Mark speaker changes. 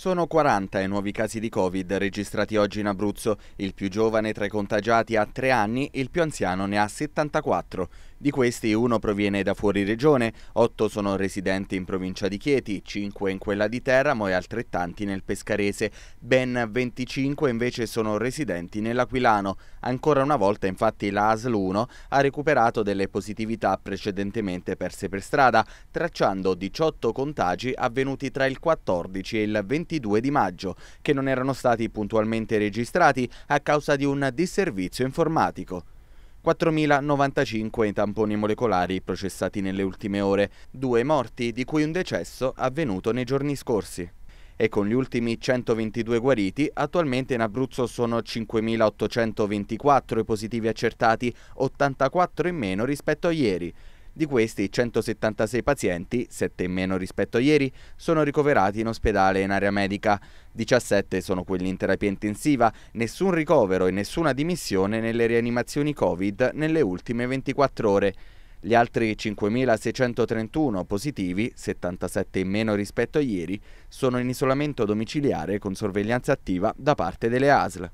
Speaker 1: Sono 40 i nuovi casi di Covid registrati oggi in Abruzzo. Il più giovane tra i contagiati ha 3 anni, il più anziano ne ha 74. Di questi uno proviene da fuori regione, 8 sono residenti in provincia di Chieti, 5 in quella di Teramo e altrettanti nel Pescarese. Ben 25 invece sono residenti nell'Aquilano. Ancora una volta infatti la ASL 1 ha recuperato delle positività precedentemente perse per strada, tracciando 18 contagi avvenuti tra il 14 e il 20 22 di maggio, che non erano stati puntualmente registrati a causa di un disservizio informatico. 4.095 i tamponi molecolari processati nelle ultime ore, due morti, di cui un decesso avvenuto nei giorni scorsi e con gli ultimi 122 guariti, attualmente in Abruzzo sono 5.824 i positivi accertati, 84 in meno rispetto a ieri. Di questi 176 pazienti, 7 in meno rispetto a ieri, sono ricoverati in ospedale e in area medica. 17 sono quelli in terapia intensiva, nessun ricovero e nessuna dimissione nelle rianimazioni Covid nelle ultime 24 ore. Gli altri 5.631 positivi, 77 in meno rispetto a ieri, sono in isolamento domiciliare con sorveglianza attiva da parte delle ASL.